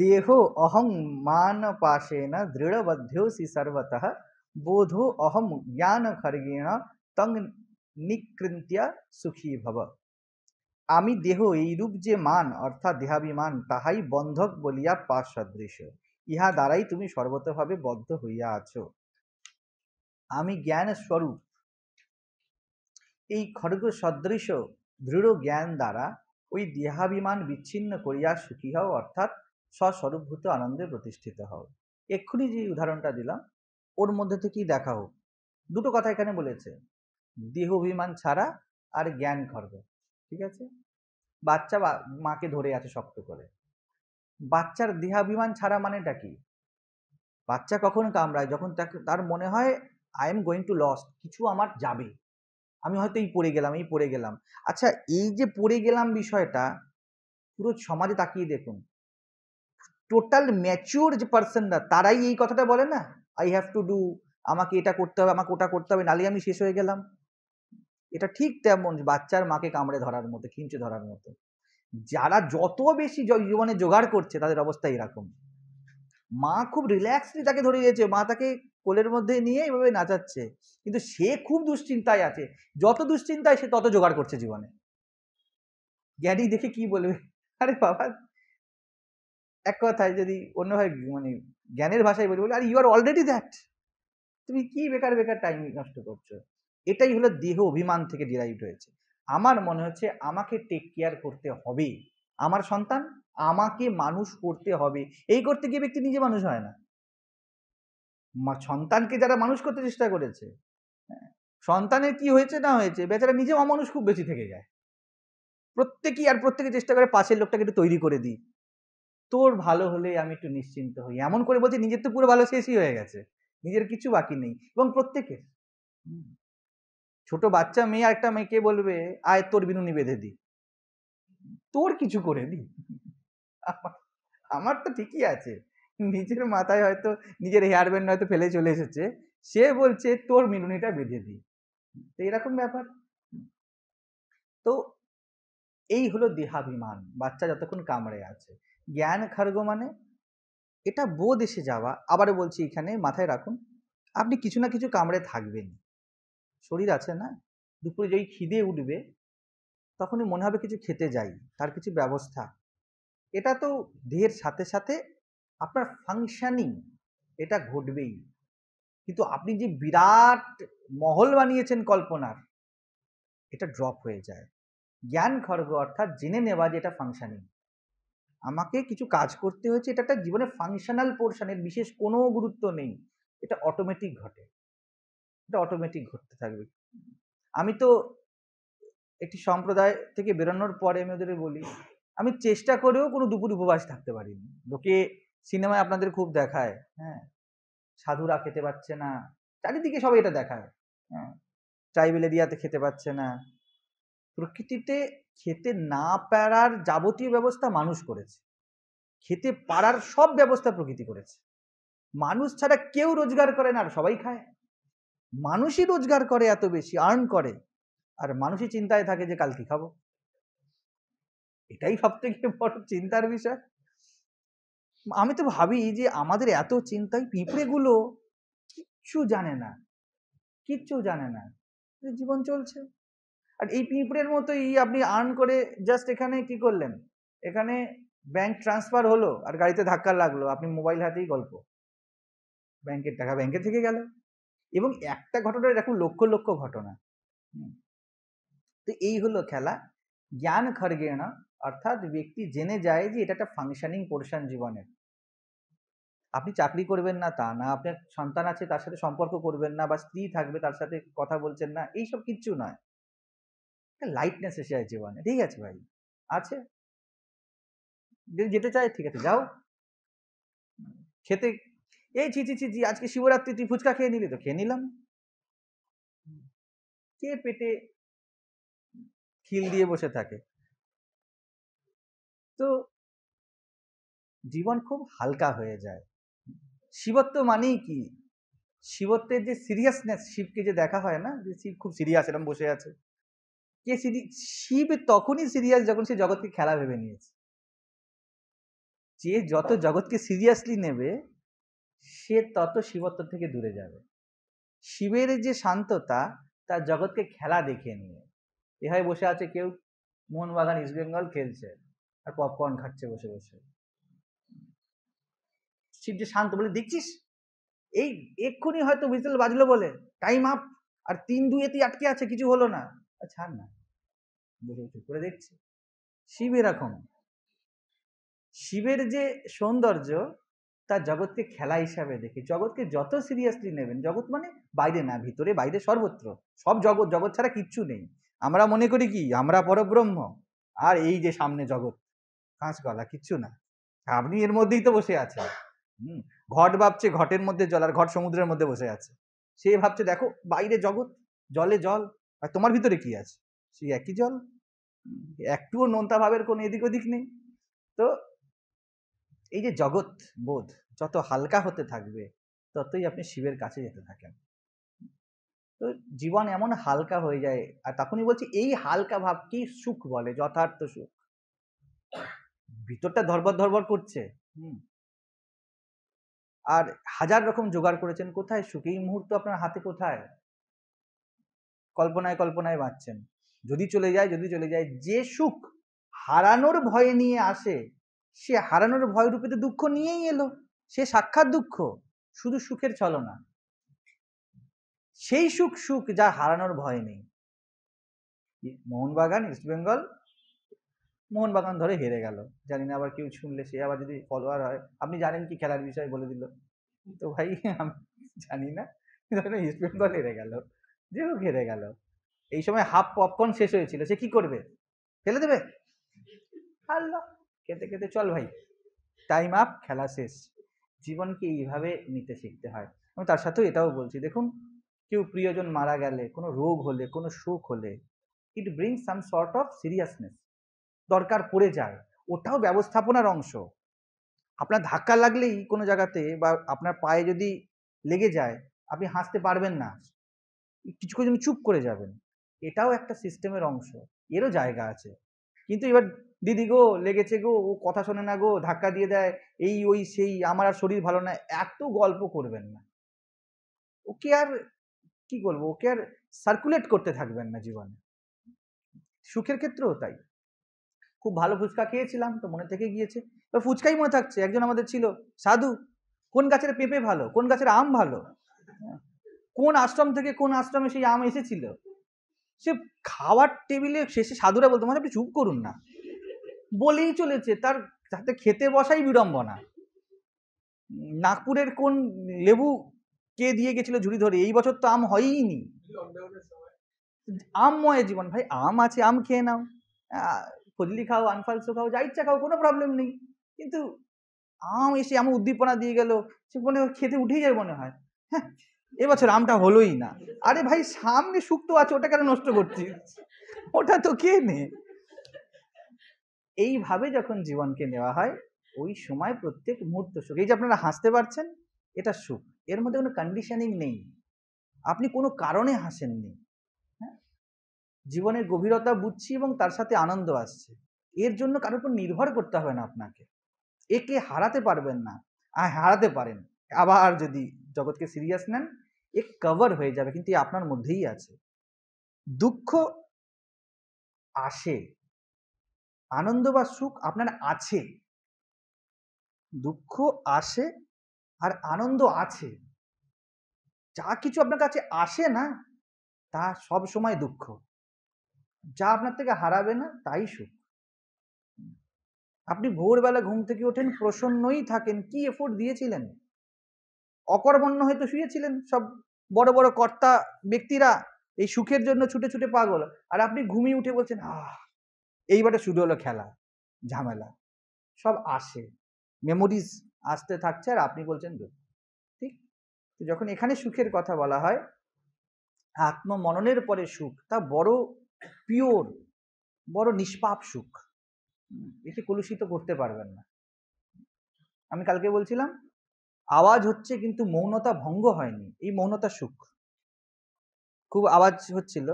देहो अहम मान पाशेन दृढ़बध्योसी सर्वतः बोधो अहम ज्ञान खर्गेण তং নিকৃন্তিয়া সুখী ভব আমি দেহ এইরূপ যে মান অর্থাৎ দেহাভিমান তাহাই বন্ধক বলিয়া পাশ সদৃশ ইহা দ্বারাই তুমি সর্বতভাবে বদ্ধ হইয়া আছো আমি জ্ঞান স্বরূপ এই খড়গ সদৃশ দৃঢ় জ্ঞান দ্বারা ওই দেহাভিমান বিচ্ছিন্ন করিয়া সুখী হও অর্থাৎ স্বস্বরূপভূত আনন্দে প্রতিষ্ঠিত হও এক্ষুনি যে উদাহরণটা দিলাম ওর মধ্যে থেকেই দেখা হোক দুটো কথা এখানে বলেছে দেহাভিমান ছাড়া আর জ্ঞান খর্ব ঠিক আছে বাচ্চা মাকে ধরে আছে শক্ত করে বাচ্চার দেহাভিমান ছাড়া মানেটা কি বাচ্চা কখন কামড়ায় যখন তাকে তার মনে হয় I am going to loss কিছু আমার যাবে আমি হয়তো এই পড়ে গেলাম এই পড়ে গেলাম আচ্ছা এই যে পড়ে গেলাম বিষয়টা পুরো সমাজে তাকিয়ে দেখুন টোটাল ম্যাচিওর যে পার্সনরা তারাই এই কথাটা বলে না আই হ্যাভ টু ডু আমাকে এটা করতে হবে আমাকে ওটা করতে হবে নালে আমি শেষ হয়ে গেলাম এটা ঠিক তেমন বাচ্চার মাকে কামড়ে ধরার মতো খিঞ্চে ধরার মতো যারা যত বেশি জীবনে জোগাড় করছে তাদের অবস্থা এরকম মা খুব রিল্যাক্সলি তাকে ধরে গেছে মা তাকে কোলের মধ্যে নিয়ে এভাবে নাচাচ্ছে কিন্তু সে খুব দুশ্চিন্তায় আছে যত দুশ্চিন্তায় সে তত জোগাড় করছে জীবনে জ্ঞানী দেখে কি বলবে আরে বাবা এক কথায় যদি অন্যভাবে মানে জ্ঞানের ভাষায় বলি বলি আর ইউ আর অলরেডি দ্যাট তুমি কি বেকার বেকার টাইম নষ্ট করছো এটাই হলো দেহ অভিমান থেকে ডিরাইভ হয়েছে আমার মনে হচ্ছে আমাকে টেক কেয়ার করতে হবে আমার সন্তান আমাকে মানুষ করতে হবে এই করতে গিয়ে ব্যক্তি নিজে মানুষ হয় না সন্তানকে যারা মানুষ করতে চেষ্টা করেছে হ্যাঁ, সন্তানের কি হয়েছে না হয়েছে বেচারা নিজে অমানুষ খুব বেশি থেকে যায় প্রত্যেকেই আর প্রত্যেকে চেষ্টা করে পাশের লোকটাকে একটু তৈরি করে দিই তোর ভালো হলে আমি একটু নিশ্চিন্ত হই এমন করে বলছি নিজের তো পুরো ভালো শেষই হয়ে গেছে নিজের কিছু বাকি নেই এবং প্রত্যেকের ছোট বাচ্চা মেয়ে একটা মেয়েকে বলবে আয় তোর বিনুনি বেঁধে দি তোর কিছু করে দি আমার তো ঠিকই আছে নিজের মাথায় হয়তো নিজের হেয়ার ব্যান্ড হয়তো ফেলে চলে এসেছে সে বলছে তোর মিনুনিটা বেঁধে দি তো এরকম ব্যাপার তো এই হলো দেহাভিমান বাচ্চা যতক্ষণ কামড়ে আছে জ্ঞান খর্গ মানে এটা বোধ এসে যাওয়া আবারও বলছি এখানে মাথায় রাখুন আপনি কিছু না কিছু কামড়ে থাকবেন শরীর আছে না দুপুরে যেই খিদে উঠবে তখনই মনে হবে কিছু খেতে যাই তার কিছু ব্যবস্থা এটা তো দেহের সাথে সাথে আপনার ফাংশানিং এটা ঘটবেই কিন্তু আপনি যে বিরাট মহল বানিয়েছেন কল্পনার এটা ড্রপ হয়ে যায় জ্ঞান খর্গ অর্থাৎ জেনে নেওয়া যে এটা ফাংশানিং আমাকে কিছু কাজ করতে হয়েছে এটা একটা জীবনে ফাংশনাল পোর্শনের বিশেষ কোনো গুরুত্ব নেই এটা অটোমেটিক ঘটে এটা অটোমেটিক ঘটতে থাকবে আমি তো একটি সম্প্রদায় থেকে বেরোনোর পরে আমি ওদের বলি আমি চেষ্টা করেও কোনো দুপুর উপবাস থাকতে পারিনি লোকে সিনেমায় আপনাদের খুব দেখায় হ্যাঁ সাধুরা খেতে পারছে না চারিদিকে সবাই এটা দেখায় হ্যাঁ ট্রাইবেল এরিয়াতে খেতে পারছে না প্রকৃতিতে খেতে না পারার যাবতীয় ব্যবস্থা মানুষ করেছে খেতে পারার সব ব্যবস্থা প্রকৃতি করেছে মানুষ ছাড়া কেউ রোজগার করে না আর সবাই খায় মানুষই রোজগার করে এত বেশি আর্ন করে আর মানুষই চিন্তায় থাকে যে কাল কি খাবো এটাই সব থেকে বড় চিন্তার বিষয় আমি তো ভাবি যে আমাদের এত চিন্তায় পিঁপড়েগুলো কিচ্ছু জানে না কিচ্ছু জানে না জীবন চলছে আর এই পিঁপড়ের মতোই আপনি আর্ন করে জাস্ট এখানে কি করলেন এখানে ব্যাংক ট্রান্সফার হলো আর গাড়িতে ধাক্কা লাগলো আপনি মোবাইল হাতেই গল্প ব্যাংকের টাকা ব্যাংকে থেকে গেল এবং একটা ঘটনা দেখুন লক্ষ লক্ষ ঘটনা তো এই হলো খেলা জ্ঞান খড়গেনা অর্থাৎ ব্যক্তি জেনে যায় যে এটা একটা ফাংশনিং পোর্শন জীবনের আপনি চাকরি করবেন না তা না আপনার সন্তান আছে তার সাথে সম্পর্ক করবেন না বা স্ত্রী থাকবে তার সাথে কথা বলছেন না এইসব কিচ্ছু নয় একটা লাইটনেস এসে যায় জীবনে ঠিক আছে ভাই আছে যেতে চাই ঠিক আছে যাও খেতে এই ছি ছি ছি আজকে শিবরাত্রি তুই ফুচকা খেয়ে নিলি তো খেয়ে নিলাম কে পেটে খিল দিয়ে বসে থাকে তো জীবন খুব হালকা হয়ে যায় শিবত্ব মানেই কি শিবত্বের যে সিরিয়াসনেস শিবকে যে দেখা হয় না যে শিব খুব সিরিয়াস এরকম বসে আছে কে শিব তখনই সিরিয়াস যখন সে জগৎকে খেলা ভেবে নিয়েছে যে যত জগৎকে সিরিয়াসলি নেবে সে তত শিবত্ব থেকে দূরে যাবে শিবের যে শান্ততা তার জগৎকে খেলা দেখিয়ে নিয়ে এভাবে বসে আছে কেউ মোহনবাগান ইস্ট বেঙ্গল খেলছে আর পপকর্ন খাচ্ছে বসে বসে শিব যে শান্ত বলে দেখছিস এই এক্ষুনি হয়তো হুইসেল বাজলো বলে টাইম আপ আর তিন দুয়েতেই আটকে আছে কিছু হলো না ছাড় না বসে চুপ করে দেখছে শিব এরকম শিবের যে সৌন্দর্য তা জগৎকে খেলা হিসাবে দেখে জগৎকে যত সিরিয়াসলি নেবেন জগৎ মানে বাইরে না ভিতরে বাইরে সর্বত্র সব জগৎ জগৎ ছাড়া কিচ্ছু নেই আমরা মনে করি কি আমরা পরব্রহ্ম আর এই যে সামনে জগৎ কাঁচ গলা কিচ্ছু না আপনি এর মধ্যেই তো বসে আছেন হুম ঘট ভাবছে ঘটের মধ্যে জল আর ঘট সমুদ্রের মধ্যে বসে আছে সে ভাবছে দেখো বাইরে জগৎ জলে জল আর তোমার ভিতরে কি আছে সেই একই জল একটুও নোনতা ভাবের কোনো এদিক ওদিক নেই তো এই যে জগৎ বোধ যত হালকা হতে থাকবে ততই আপনি শিবের কাছে যেতে থাকেন তো জীবন এমন হালকা হয়ে যায় আর তখনই বলছি এই হালকা ভাবটি সুখ বলে যথার্থ সুখ ভিতরটা ধরবর ধরবর করছে হুম আর হাজার রকম জোগাড় করেছেন কোথায় সুখ এই মুহূর্ত আপনার হাতে কোথায় কল্পনায় কল্পনায় বাঁচছেন যদি চলে যায় যদি চলে যায় যে সুখ হারানোর ভয় নিয়ে আসে সে হারানোর ভয় তো দুঃখ নিয়েই এলো সে সাক্ষাৎ দুঃখ শুধু সুখের ছলনা সেই সুখ সুখ যা হারানোর ভয় নেই মোহনবাগান ইস্ট বেঙ্গল মোহনবাগান ধরে হেরে গেল জানি না আবার কেউ শুনলে সে আবার যদি ফলোয়ার হয় আপনি জানেন কি খেলার বিষয় বলে দিল তো ভাই আমি জানি না ইস্ট বেঙ্গল হেরে গেল যেও ঘেরে গেল এই সময় হাফ পপকর্ন শেষ হয়েছিল সে কি করবে ফেলে দেবে হারল খেতে খেতে চল ভাই টাইম আপ খেলা শেষ জীবনকে এইভাবে নিতে শিখতে হয় আমি তার সাথেও এটাও বলছি দেখুন কেউ প্রিয়জন মারা গেলে কোনো রোগ হলে কোনো সুখ হলে it bring some sort of seriousness দরকার পড়ে যায় ওটাও ব্যবস্থাপনার অংশ আপনার ধাক্কা লাগলেই কোনো জায়গাতে বা আপনার পায়ে যদি লেগে যায় আপনি হাসতে পারবেন না কিছুক্ষণ জন্য চুপ করে যাবেন এটাও একটা সিস্টেমের অংশ এরও জায়গা আছে কিন্তু এবার দিদি গো লেগেছে গো ও কথা শোনে না গো ধাক্কা দিয়ে দেয় এই ওই সেই আমার আর শরীর ভালো না এত গল্প করবেন না ওকে আর কি বলবো ওকে আর সার্কুলেট করতে থাকবেন না জীবনে সুখের ক্ষেত্রেও তাই খুব ভালো ফুচকা খেয়েছিলাম তো মনে থেকে গিয়েছে এবার ফুচকাই মনে থাকছে একজন আমাদের ছিল সাধু কোন গাছের পেঁপে ভালো কোন গাছের আম ভালো কোন আশ্রম থেকে কোন আশ্রমে সেই আম এসেছিল সে খাওয়ার টেবিলে শেষে সাধুরা বলতো মানে আপনি চুপ করুন না বলেই চলেছে তার যাতে খেতে বসাই বিড়ম্বনা নাগপুরের কোন লেবু কে দিয়ে গেছিল ঝুড়ি ধরে এই বছর তো আম হয়ই নি ময় জীবন ভাই আম আছে আম খেয়ে নাও ফজলি খাও আনফালসো খাও যা ইচ্ছা খাও কোনো প্রবলেম নেই কিন্তু আম এসে আম উদ্দীপনা দিয়ে গেল সে মনে খেতে উঠেই যায় মনে হয় হ্যাঁ এবছর আমটা হলোই না আরে ভাই সামনে শুক্ত আছে ওটা কেন নষ্ট করছি ওটা তো কে নে এইভাবে যখন জীবনকে নেওয়া হয় ওই সময় প্রত্যেক মুহূর্ত সুখ এই যে আপনারা হাসতে পারছেন এটা সুখ এর মধ্যে কোনো কন্ডিশনিং নেই আপনি কোনো কারণে হাসেননি হ্যাঁ জীবনের গভীরতা বুঝছি এবং তার সাথে আনন্দ আসছে এর জন্য কারোর উপর নির্ভর করতে হবে না আপনাকে একে হারাতে পারবেন না আর হারাতে পারেন আবার যদি জগৎকে সিরিয়াস নেন এ কভার হয়ে যাবে কিন্তু আপনার মধ্যেই আছে দুঃখ আসে আনন্দ বা সুখ আপনার আছে দুঃখ আসে আর আনন্দ আছে যা কিছু আপনার কাছে আসে না তা সব সময় দুঃখ যা আপনার থেকে হারাবে না তাই সুখ আপনি ভোরবেলা ঘুম থেকে ওঠেন প্রসন্নই থাকেন কি এফোর্ট দিয়েছিলেন অকর্মণ্য হয়তো শুয়েছিলেন সব বড় বড় কর্তা ব্যক্তিরা এই সুখের জন্য ছুটে ছুটে পাগল আর আপনি ঘুমিয়ে উঠে বলছেন আহ এইবারে শুরু হলো খেলা ঝামেলা সব আসে মেমোরিজ আসতে থাকছে আর আপনি বলছেন দুঃখ ঠিক যখন এখানে সুখের কথা বলা হয় আত্মমননের পরে সুখ তা বড় পিওর বড় নিষ্পাপ সুখ এটি কলুষিত করতে পারবেন না আমি কালকে বলছিলাম আওয়াজ হচ্ছে কিন্তু মৌনতা ভঙ্গ হয়নি এই মৌনতা সুখ খুব আওয়াজ হচ্ছিল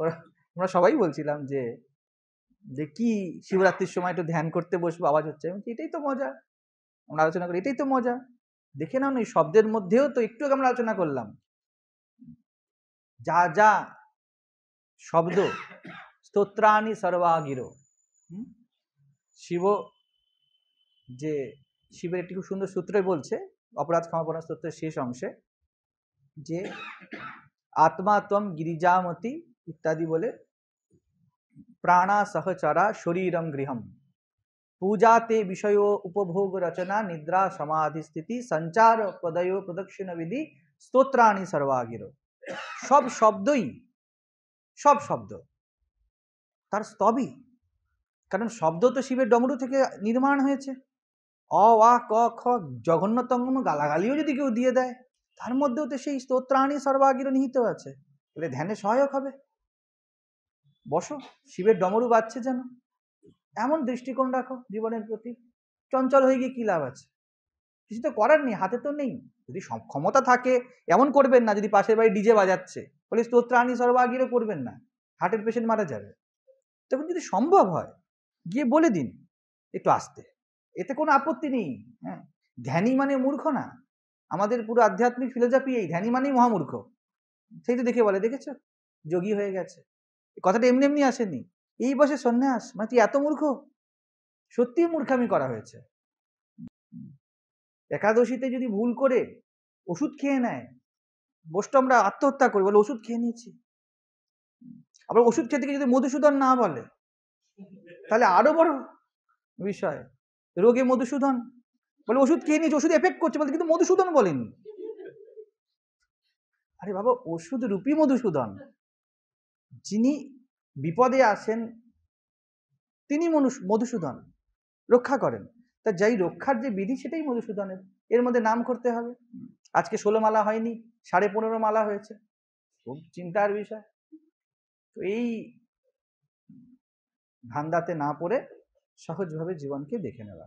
ওরা আমরা সবাই বলছিলাম যে যে কি শিবরাত্রির সময় একটু ধ্যান করতে বসবো আওয়াজ হচ্ছে এটাই তো মজা আমরা আলোচনা করি এটাই তো মজা দেখে নাও এই শব্দের মধ্যেও তো একটু আমরা আলোচনা করলাম যা যা শব্দ স্তোত্রাণী সর্বাগির শিব যে শিবের একটি খুব সুন্দর সূত্রে বলছে অপরাধ ক্ষমাপনা স্তোত্রের শেষ অংশে যে আত্মাত্ম গিরিজামতি ইত্যাদি বলে প্রাণা সহচরা শরীরম গৃহম পূজাতে বিষয় উপভোগ রচনা নিদ্রা সমাধি স্থিতি সঞ্চার প্রদয় প্রদক্ষিণ বিধি স্তোত্রাণী সর্বাগির সব শব্দই সব শব্দ তার স্তবই কারণ শব্দ তো শিবের ডমরু থেকে নির্মাণ হয়েছে অ আ ক খ জঘন্যতম গালাগালিও যদি কেউ দিয়ে দেয় তার মধ্যেও তো সেই স্তোত্রাণী সর্বাগির নিহিত আছে তাহলে ধ্যানে সহায়ক হবে বসো শিবের ডমরু বাজছে যেন এমন দৃষ্টিকোণ রাখো জীবনের প্রতি চঞ্চল হয়ে গিয়ে কী লাভ আছে কিছু তো করার নেই হাতে তো নেই যদি ক্ষমতা থাকে এমন করবেন না যদি পাশের বাড়ি ডিজে বাজাচ্ছে বলে স্তোত্রাণী সর্বাগিরে করবেন না হার্টের পেশেন্ট মারা যাবে তখন যদি সম্ভব হয় গিয়ে বলে দিন একটু আসতে এতে কোনো আপত্তি নেই হ্যাঁ ধ্যানী মানে মূর্খ না আমাদের পুরো আধ্যাত্মিক ফিলোজফি এই ধ্যানী মানেই মহামূর্খ সেই তো দেখে বলে দেখেছ যোগী হয়ে গেছে কথাটা এমনি এমনি আসেনি এই বসে সন্ন্যাস মানে তুই এত মূর্খ সত্যিই মূর্খামি করা হয়েছে একাদশীতে যদি ভুল করে ওষুধ খেয়ে নেয় বসটা আমরা আত্মহত্যা করি বলে ওষুধ খেয়ে নিয়েছি আবার ওষুধ খেতে যদি মধুসূদন না বলে তাহলে আরো বড় বিষয় রোগে মধুসূদন বলে ওষুধ খেয়ে নিয়েছে ওষুধ এফেক্ট করছে বলতে কিন্তু মধুসূদন বলেনি আরে বাবা ওষুধ রূপী মধুসূদন যিনি বিপদে আসেন তিনি মনুষ মধুসূদন রক্ষা করেন তা যাই রক্ষার যে বিধি সেটাই মধুসূদনের এর মধ্যে নাম করতে হবে আজকে ষোলো মালা হয়নি সাড়ে পনেরো মালা হয়েছে খুব চিন্তার বিষয় তো এই ধান্দাতে না পড়ে সহজভাবে জীবনকে দেখে নেওয়া